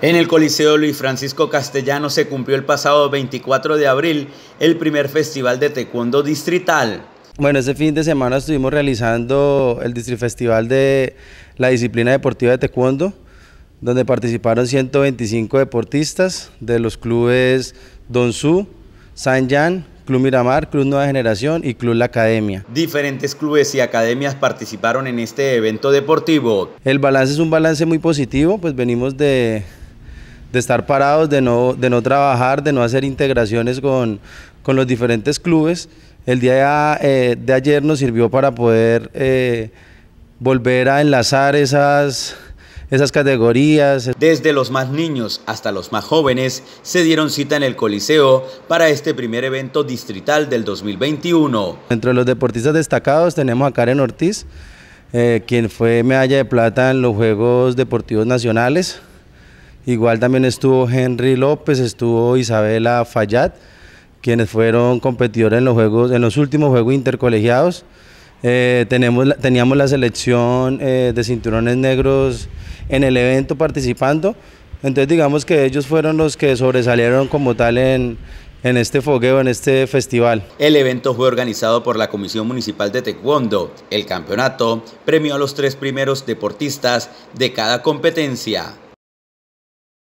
En el Coliseo Luis Francisco Castellano se cumplió el pasado 24 de abril el primer festival de taekwondo distrital. Bueno, este fin de semana estuvimos realizando el festival de la disciplina deportiva de taekwondo, donde participaron 125 deportistas de los clubes Don Su, San Yan, Club Miramar, Club Nueva Generación y Club La Academia. Diferentes clubes y academias participaron en este evento deportivo. El balance es un balance muy positivo, pues venimos de, de estar parados, de no, trabajar, de no hacer integraciones con, los diferentes clubes. El día eh, de ayer nos sirvió para poder eh, volver a enlazar esas, esas categorías. Desde los más niños hasta los más jóvenes se dieron cita en el Coliseo para este primer evento distrital del 2021. Entre los deportistas destacados tenemos a Karen Ortiz, eh, quien fue medalla de plata en los Juegos Deportivos Nacionales. Igual también estuvo Henry López, estuvo Isabela Fayad, quienes fueron competidores en los juegos, en los últimos juegos intercolegiados. Eh, tenemos, teníamos la selección eh, de cinturones negros en el evento participando. Entonces digamos que ellos fueron los que sobresalieron como tal en, en este fogueo, en este festival. El evento fue organizado por la Comisión Municipal de Taekwondo. El campeonato premió a los tres primeros deportistas de cada competencia.